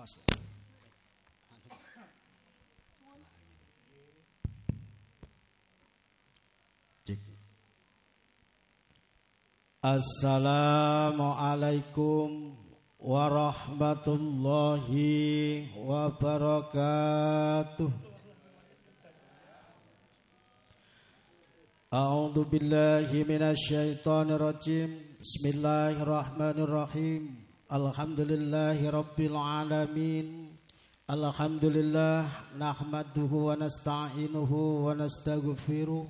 awas. Assalamualaikum warahmatullahi wabarakatuh. A'udzu billahi minasy rajim. Bismillahirrahmanirrahim. Alhamdulillahi Rabbil Alamin Alhamdulillah Nahmaduhu wa nasta'inuhu wa nasta'gufiru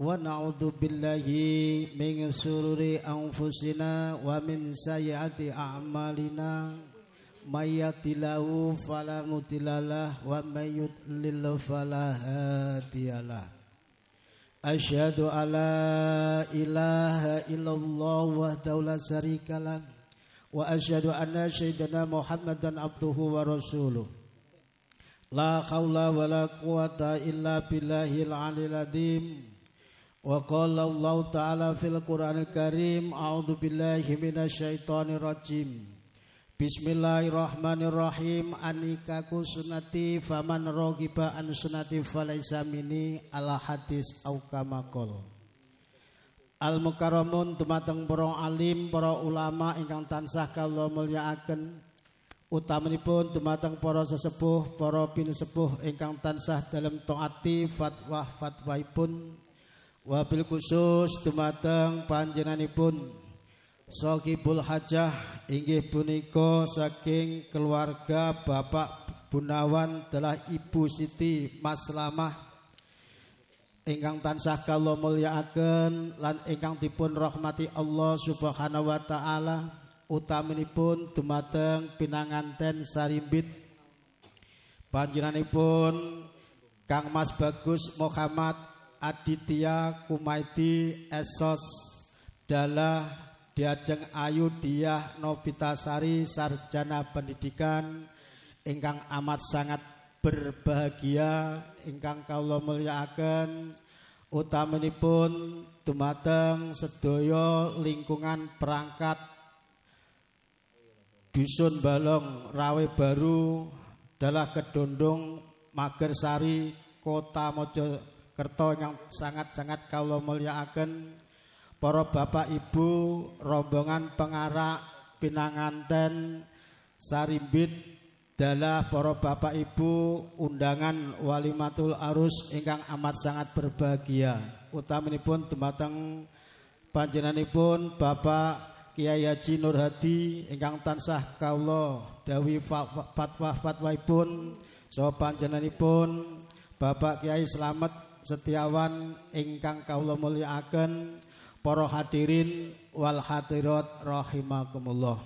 Wa na'udhu billahi min sururi anfusina wa min sayyati a'malina Mayatilahu falamutilalah wa mayyutlil falahatialah Asyadu ala ilaha illallah wa ta'ala syarikalah وأشهد أن سيدنا محمدا عبده ورسوله لا حول ولا قوة إلا بالله العلي العظيم وقال الله تعالى في القرآن الكريم أعوذ بالله من الشيطان الرجيم بسم الله الرحمن الرحيم أنيكاكو سنتي فمن رغب عن سنتي فليس مني على حديث أو كما قال Al mukarramun dumateng para alim, para ulama ingkang tansah akan mulyakaken. Utamanipun dumateng para sesepuh, para pinusepuh ingkang tansah dalem taati fatwa-fatwaipun. Wabil khusus dumateng panjenenganipun Sokibul Hajah inggih punika saking keluarga Bapak Bunawan telah Ibu Siti Maslamah ingkang tansah kalau mulyakaken lan ingkang dipun rahmati Allah Subhanahu wa taala utaminipun dumateng pinanganten sarimbit panjenenganipun Kang Mas Bagus Muhammad Aditya Kumaiti Esos Dalah Diajeng Ayu Diah Novitasari Sarjana Pendidikan ingkang amat sangat berbahagia ingkang kaula mulyakaken utaminipun dumateng sedaya lingkungan perangkat Dusun Balong Rawe Baru dalah Kedondong Magersari Kota Mojokerto yang sangat-sangat kaula mulyakaken para bapak ibu rombongan pengarak pinanganten sarimbit dalam para bapak ibu undangan walimatul arus ingkang amat sangat berbahagia pun utaminipun dumateng pun Bapak Kiai Haji Nur Hadi ingkang tansah kaulo dawi fatwa-fatwaipun fatwa pun saha pun Bapak Kiai Selamat Setiawan ingkang kaulo muliaken para hadirin wal hadirat rahimakumullah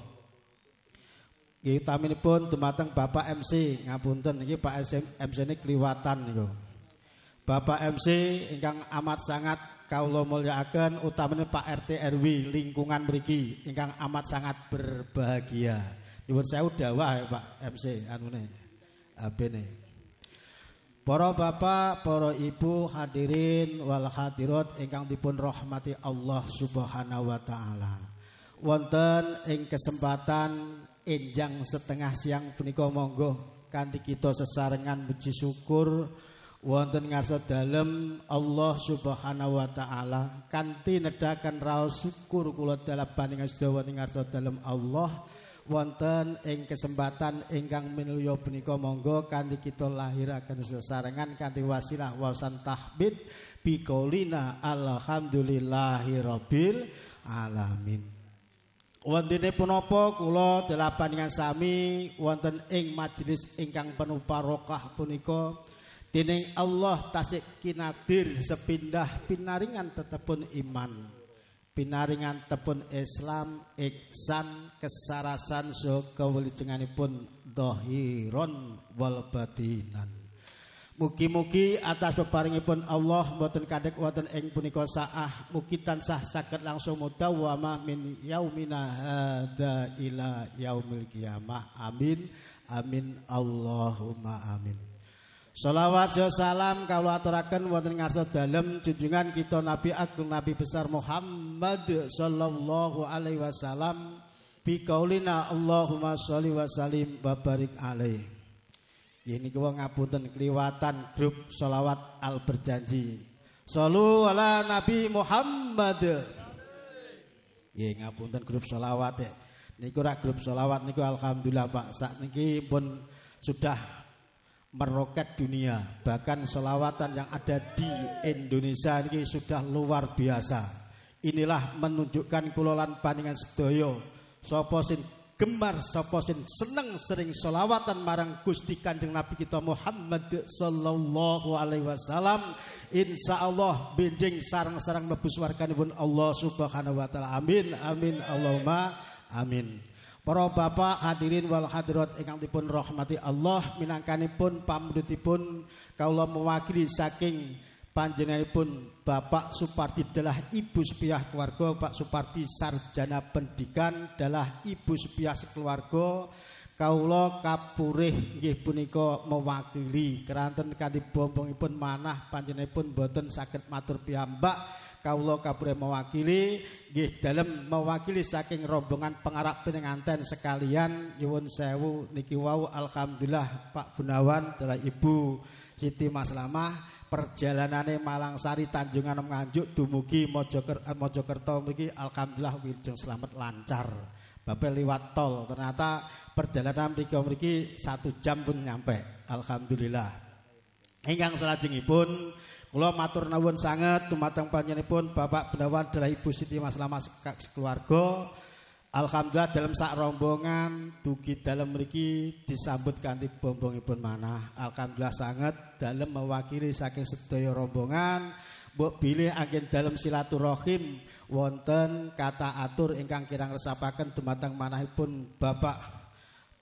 kita Nggih utaminipun dumateng Bapak MC ngapunten ini Pak SM, MC ini kliwatan niku. Bapak MC ingkang amat sangat mulia akan utamanya Pak RT RW lingkungan mriki ingkang amat sangat berbahagia. Nyuwun sewu dawah ya Pak MC anu anune. Abene. Para bapak, para ibu hadirin wal hadirat ingkang dipun rahmati Allah Subhanahu wa taala. Wonten ing kesempatan enjang setengah siang punika monggo kanthi kita sesarengan puji syukur wonten ngarsa dalem Allah Subhanahu wa taala kanthi nedakan raos syukur kula dalem paning sedaya ngarsa dalem Allah wonten ing kesempatan ingkang minulya punika monggo kanthi kita lahiraken sesarengan kanthi wasilah tahbit, tahbid biqaulina alhamdulillahirabbil alamin Wondene punapa kula delapan sami wonten ing majelis ingkang penuh barokah punika dening Allah tasik kinadir sepindah pinaringan tetepun iman. Pinaringan tepun Islam iksan kesarasan so kewulijenganipun dohiron wal batinan. Mugi-mugi atas peparingi pun Allah boten kadek wonten ing punika saah mugi tansah saged langsung mudawamah min yaumina hada ila yaumil kiamah. Amin. Amin Allahumma amin. Salawat jo salam kalau aturakan wonten ngarsa dalam junjungan kita Nabi Agung Nabi besar Muhammad sallallahu alaihi wasallam Bikaulina Allahumma sholli wa sallim wa barik alaihi. Ini kuwa ngapunten keliwatan grup solawat al berjanji. Solu ala Nabi Muhammad. Ya ngapunten grup solawat ya. Niku rak grup solawat niku alhamdulillah Pak. Saat ini pun sudah meroket dunia. Bahkan solawatan yang ada di Indonesia ini sudah luar biasa. Inilah menunjukkan kulolan paningan sedoyo. Sopo sing gemar sapa sing seneng sering solawatan marang Gusti Kanjeng Nabi kita Muhammad sallallahu alaihi wasallam insyaallah benjing sarang-sarang mlebu ibun Allah Subhanahu wa taala amin amin Allahumma amin Para bapak hadirin wal hadirat ingkang dipun rahmati Allah minangkanipun pamrutipun kaula mewakili saking panjenenganipun Bapak Suparti adalah Ibu Supiah keluarga Pak Suparti sarjana pendidikan adalah Ibu Supiah keluarga. Kaula kapurih nggih punika mewakili keranten kanthi bombongipun manah panjenenganipun boten saged matur piyambak kaula kapurih mewakili nggih dalem mewakili saking rombongan pengarap penganten sekalian nyuwun sewu niki wau alhamdulillah Pak Gunawan telah Ibu Siti Maslamah perjalanane Malang Sari Tanjungan Nganjuk dumugi Mojokerto eh, Mojokerto mriki alhamdulillah wilujeng selamat lancar. Bapak liwat tol ternyata perjalanan mriki mriki satu jam pun nyampe. Alhamdulillah. Ingkang salajengipun kula matur nuwun sanget dumateng pun Bapak Bendawan dalah Ibu Siti Mas Lamas sekeluarga Alhamdulillah dalam sak rombongan dugi dalam mriki disambut kanthi bombongipun manah. Alhamdulillah sangat dalam mewakili saking sedaya rombongan mbok bilih angin dalam silaturahim wonten kata atur ingkang kirang resapaken dumateng manahipun Bapak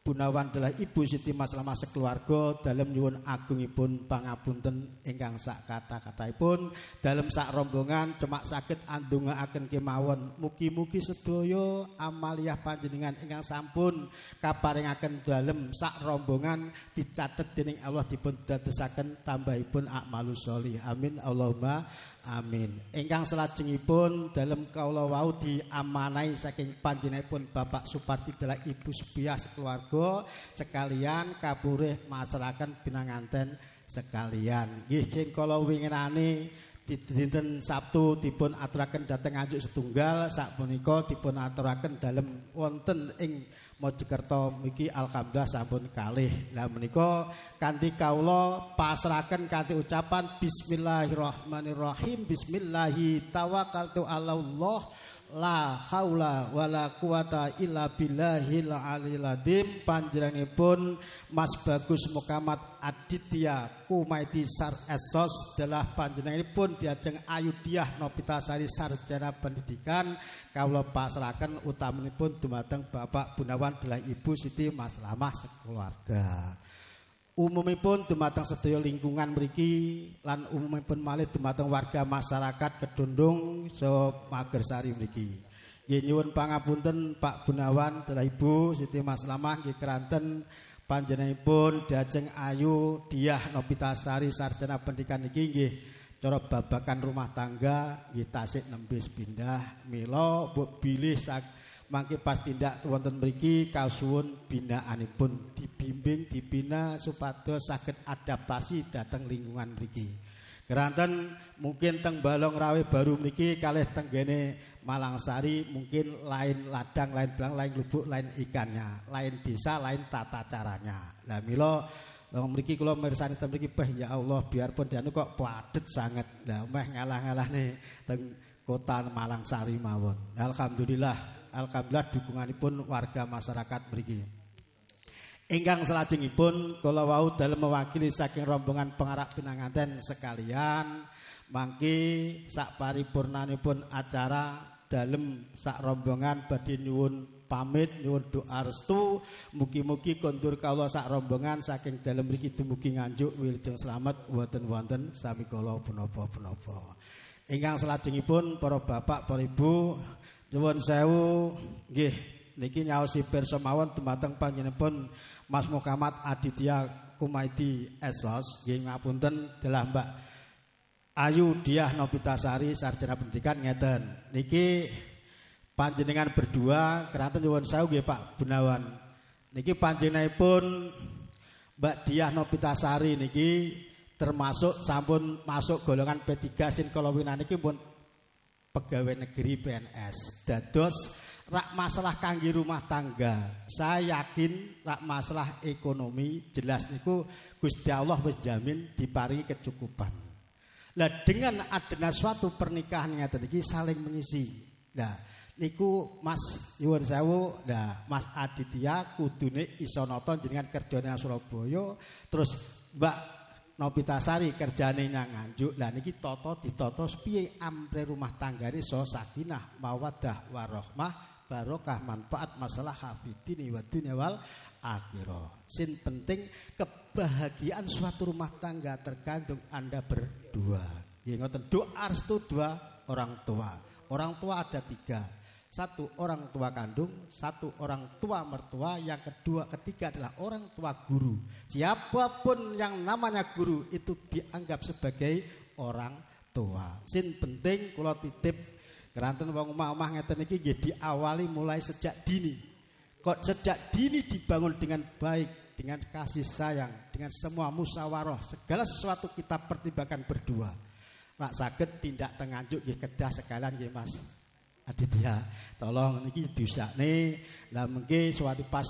Gunawan adalah Ibu Siti Mas Lamah sekeluarga dalam nyuwun agungipun pangapunten ingkang sak kata-kataipun dalam sak rombongan cemak sakit akan kemawon mugi-mugi sedoyo amaliah panjenengan ingkang sampun akan dalam sak rombongan dicatat dening Allah dipun dadosaken tambahipun akmalu soli amin Allahumma amin ingkang selajengipun dalam kaula wau diamanai saking pun Bapak Suparti adalah Ibu Supias keluarga warga sekalian kaburih masyarakat pinanganten sekalian. Nggih kala winginane dinten Sabtu dipun aturaken dateng anjuk setunggal sakmenika dipun aturaken dalam wonten ing Mojokerto miki alhamdulillah sampun kalih. Lah menika kanthi kawula pasrahaken kanthi ucapan bismillahirrahmanirrahim bismillahi tawakkaltu Allah la haula wala quwata illa billahil alil adzim panjenenganipun Mas Bagus Mukamat Aditya Kumaiti Sar Esos dalah panjenenganipun diajeng Ayudiah Nopitasari sarjana pendidikan kawula pasrahaken utaminipun dumateng Bapak Gunawan dalah Ibu Siti Mas Lamah sekeluarga umumipun dumateng sedaya lingkungan mriki lan umumipun malih dumateng warga masyarakat Kedundung so Magersari mriki. Nggih nyuwun pangapunten Pak Gunawan dalah Ibu Siti Mas Lamah nggih keranten panjenenganipun Dajeng Ayu Diah Nopitasari sarjana pendidikan iki nggih cara babakan rumah tangga nggih tasik nembis pindah mila bu bilih sak mangke pas tindak wonten mriki kasuwun binaanipun dibimbing dibina supados saged adaptasi datang lingkungan mriki. Keranten mungkin teng Balong Rawe baru mriki kalih Malang Sari mungkin lain ladang, lain belang, lain lubuk, lain ikannya, lain desa, lain tata caranya. Lah milo Wong mriki kula mirsani ten mriki bah ya Allah biarpun danu kok padet sangat. Lah meh ngalah ngalah nih teng kota Malang Sari mawon. Alhamdulillah alhamdulillah dukunganipun warga masyarakat mriki. Ingkang selajengipun kula wau dalem mewakili saking rombongan pengarak pinanganten sekalian mangki sak paripurnanipun acara dalem sak rombongan badhe nyuwun pamit nyuwun doa restu mugi-mugi kondur kawula sak rombongan saking dalem mriki dumugi nganjuk wilujeng slamet wonten-wonten sami kala punapa-punapa. Ingkang salajengipun para bapak, para ibu, Nyuwun sewu nggih niki nyaosi pirsa mawon dumateng pun Mas Mukamat Aditya Kumaiti Esos nggih ngapunten delah Mbak Ayu Diah Novitasari sarjana pendidikan ngeten niki panjenengan berdua keraton nyuwun sewu nggih Pak Gunawan niki panjenenganipun Mbak Diah Novitasari niki termasuk sampun masuk golongan P3 sin kalawinane niki pun pegawai negeri PNS. Dados rak masalah kangge rumah tangga. Saya yakin rak masalah ekonomi jelas niku Gusti Allah wis jamin diparingi kecukupan. Lah dengan adanya suatu pernikahan ngaten iki saling mengisi. Nah, niku Mas Yuwun Sewu, nah Mas Aditya kudune iso nonton jenengan kerjane Surabaya, terus Mbak Nobita Sari kerjane nyang Nganjuk. Lah niki toto ditata piye ampre rumah tanggane so sakinah mawadah warohmah barokah manfaat masalah hafidini wa dunya wal akhirah. Sin penting kebahagiaan suatu rumah tangga tergantung Anda berdua. Ya ngoten doa restu dua orang tua. Orang tua ada tiga satu orang tua kandung, satu orang tua mertua, yang kedua ketiga adalah orang tua guru. Siapapun yang namanya guru itu dianggap sebagai orang tua. Sin penting kalau titip keranten wong omah-omah ngeten iki nggih diawali mulai sejak dini. Kok sejak dini dibangun dengan baik, dengan kasih sayang, dengan semua musyawarah, segala sesuatu kita pertimbangkan berdua. Rak sakit tindak tenganjuk nggih kedah sekalian nggih Mas. Aditya, tolong ini niki nih. lah mengke suatu pas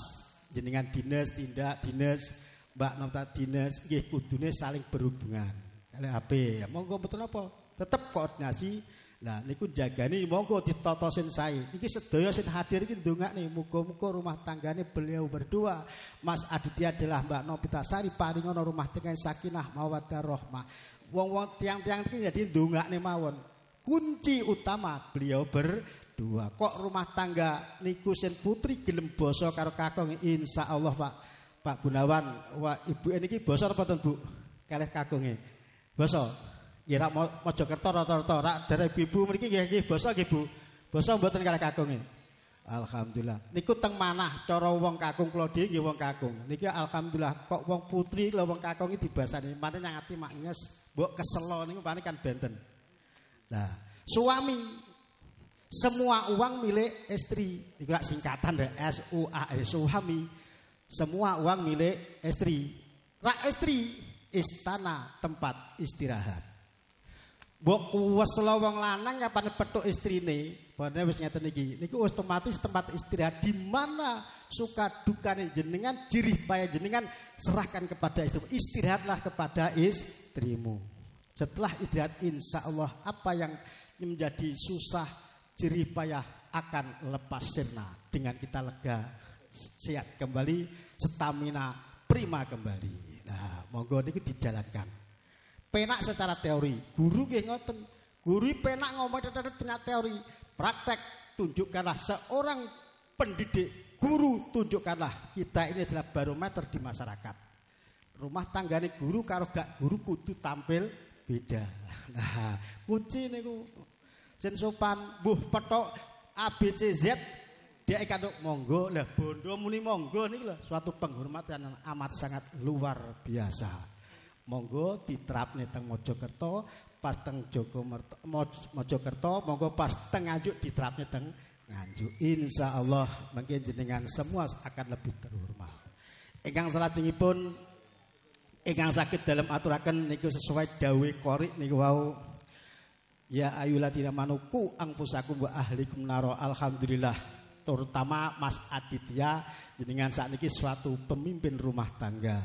jenengan dinas tindak dinas Mbak Nota dinas nggih kudune saling berhubungan. Kali HP ya monggo betul apa? Tetep koordinasi. Lah niku jagani monggo ditotosin saya. Ini sedaya sing hadir iki nih. muga-muga rumah tanggane beliau berdua Mas Aditya adalah Mbak Nopita Sari paringono rumah tangga sakinah mawaddah rahmah. Wong-wong tiang-tiang iki jadi nih mawon kunci utama beliau berdua. Kok rumah tangga niku sen putri gelem basa karo kakung insya Allah Pak Pak Gunawan wa ibu niki basa apa ten Bu? Kalih kakunge. Basa. Ya rak kerto toro toro rak dari ibu mriki nggih nggih basa nggih Bu. Basa mboten kalih kakunge. Alhamdulillah. Niku teng mana coro wong kakung kalau dia nggih wong kakung. Niki alhamdulillah kok wong putri lo wong kakung bahasa dibasani. mana yang ati maknyes mbok keselon ini panik kan benten. Nah, suami semua uang milik istri. Itu singkatan deh S U A S eh, suami. Semua uang milik istri. Rak istri istana tempat istirahat. Mbok kuwes wong lanang kapan petuk istrine, bone wis ngeten iki. Niku otomatis tempat istirahat di mana suka duka dukane jenengan, jerih payah jenengan serahkan kepada istri. Istirahatlah kepada istrimu. Setelah istirahat insya Allah apa yang menjadi susah jerih payah akan lepas sirna dengan kita lega sehat kembali stamina prima kembali. Nah, monggo ini dijalankan. Penak secara teori, guru nggih ngoten. Guru penak ngomong punya teori, praktek tunjukkanlah seorang pendidik, guru tunjukkanlah kita ini adalah barometer di masyarakat. Rumah tangga ini guru karo gak guru kudu tampil beda. Nah, kunci niku sing sopan mbuh petok dia ikat katuk monggo lah bondo muni monggo nih lah suatu penghormatan yang amat sangat luar biasa. Monggo nih teng Mojokerto, pas teng Joko Mojokerto, monggo pas teng Nganjuk nih teng Nganjuk. Insya Allah mungkin jenengan semua akan lebih terhormat. Ingkang pun ingkang sakit dalam aturaken niku sesuai dawe korik niku wau ya ayu tidak manuku ang pusaku wa ahli kumnaro alhamdulillah terutama Mas Aditya jenengan saat niki suatu pemimpin rumah tangga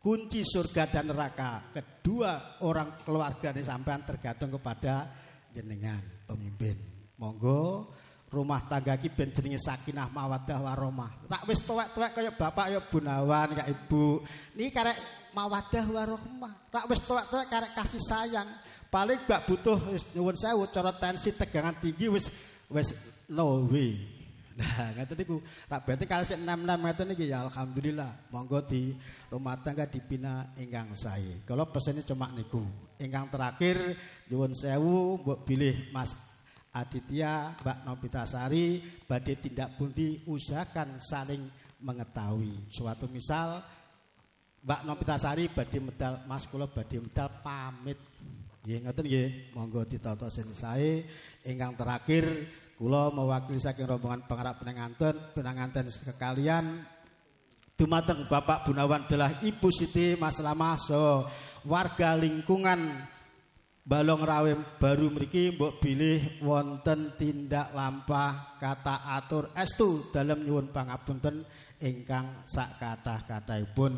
kunci surga dan neraka kedua orang keluarga ini sampean tergantung kepada jenengan pemimpin monggo rumah tangga ki ben jenenge sakinah mawaddah warahmah. Tak wis tuwek-tuwek kaya bapak ya Bunawan, kaya ibu. Niki karek mawadah warohmah. Rak wis tuwek-tuwek karek kasih sayang. Paling gak butuh nyuwun sewu cara tensi tegangan tinggi wes wes no way. Nah, tadi niku. Rak berarti kalau sik 66 ngaten niki ya alhamdulillah. Monggo di rumah tangga dibina ingkang saya. Kalau pesennya cuma niku. enggang terakhir nyuwun sewu mbok bilih Mas Aditya, Mbak Nobita Sari, badai tidak pun usahakan saling mengetahui. Suatu misal Mbak Novitasari badhe medal Mas kula badhe medal pamit. Nggih ngoten nggih, monggo ditata sin sae ingkang terakhir kula mewakili saking rombongan pengarap penanganten penanganten sekalian dumateng Bapak Gunawan adalah Ibu Siti Mas so warga lingkungan Balong Rawem baru meriki mbok bilih wonten tindak lampah kata atur estu dalam nyuwun pangapunten ingkang sak kata kathah-kathahipun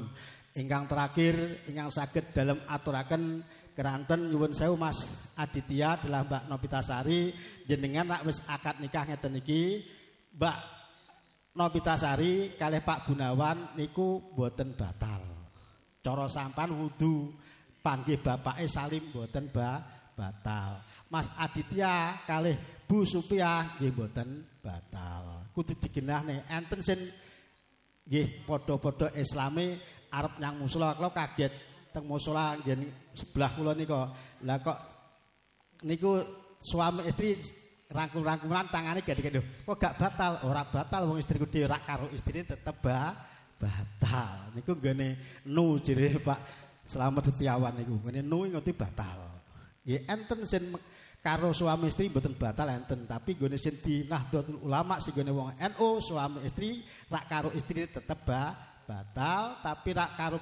ingkang terakhir ingkang sakit dalam aturaken keranten nyuwun sewu Mas Aditya adalah Mbak Novitasari jenengan nak wis akad nikah ngeten iki Mbak Novitasari kalih Pak Gunawan niku boten batal cara sampan wudu panggih bapake Salim boten ba batal Mas Aditya kalih Bu Supiah nggih boten batal kudu digenah nih enten sen nggih padha-padha islame arep nyang musola kalau kaget teng musola di sebelah kula niko, Lah kok niku suami istri rangkul-rangkulan tangane gede-gede. Kok gak batal? Ora batal wong istriku dhewe rak karo istri tetep ba, batal. Niku gini nu jere Pak Selamat Setiawan niku. gini nu ngerti batal. Ya enten sin karo suami istri betul batal enten, tapi gini sin di Nahdlatul Ulama si gini wong NU suami istri rak karo istri tetep ba, batal tapi rak karo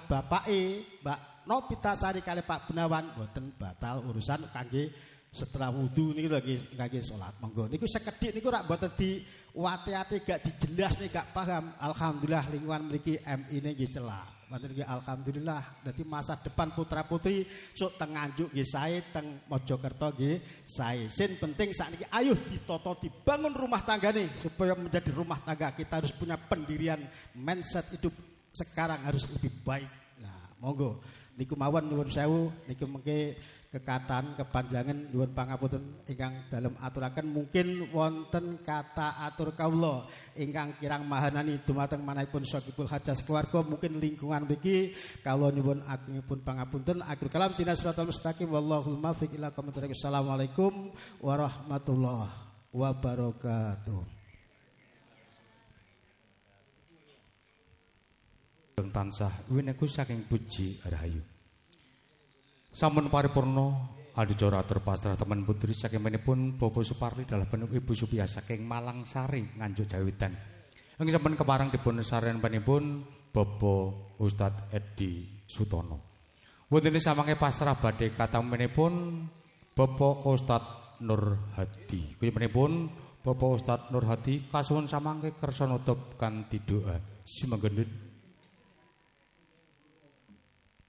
e Mbak Novita Sari kali Pak Gunawan boten batal urusan kangge setelah wudhu nih lagi kangge sholat monggo niku nih niku rak di wati ati gak dijelas nih gak paham alhamdulillah lingkungan mriki M ini nggih celah Mantan alhamdulillah nanti masa depan putra-putri sok tenganjuk Nganjuk saya teng Mojokerto nggih saya. Sin penting saat ini ayo ditoto dibangun rumah tangga nih supaya menjadi rumah tangga kita harus punya pendirian mindset hidup sekarang harus lebih baik. Nah, monggo niku mawon nyuwun sewu niku mengke kekatan kepanjangan nyuwun pangapunten ingkang dalam aturakan mungkin wonten kata atur kawula ingkang kirang mahanani dumateng manahipun sakipul hajas keluarga mungkin lingkungan mriki kalau nyuwun agungipun pangapunten akhir kalam tina suratul mustaqim wallahu muwaffiq ila Assalamualaikum warahmatullahi wabarakatuh tansah ku saking puji rahayu. paripurno paripurna adicara terpasrah teman putri saking menipun Bapak Suparli dalah penuh Ibu Supia saking Malang Sari Nganjuk Jawitan. Ing sampun keparang dipun menipun Bapak Ustadz Edi Sutono. Wonten samangke pasrah badhe menipun Bapak Ustadz Nur Hadi. Kuwi menipun Bapak Ustadz Nur Hadi kasuwun samangke kersa nutup kanthi doa. Sumangga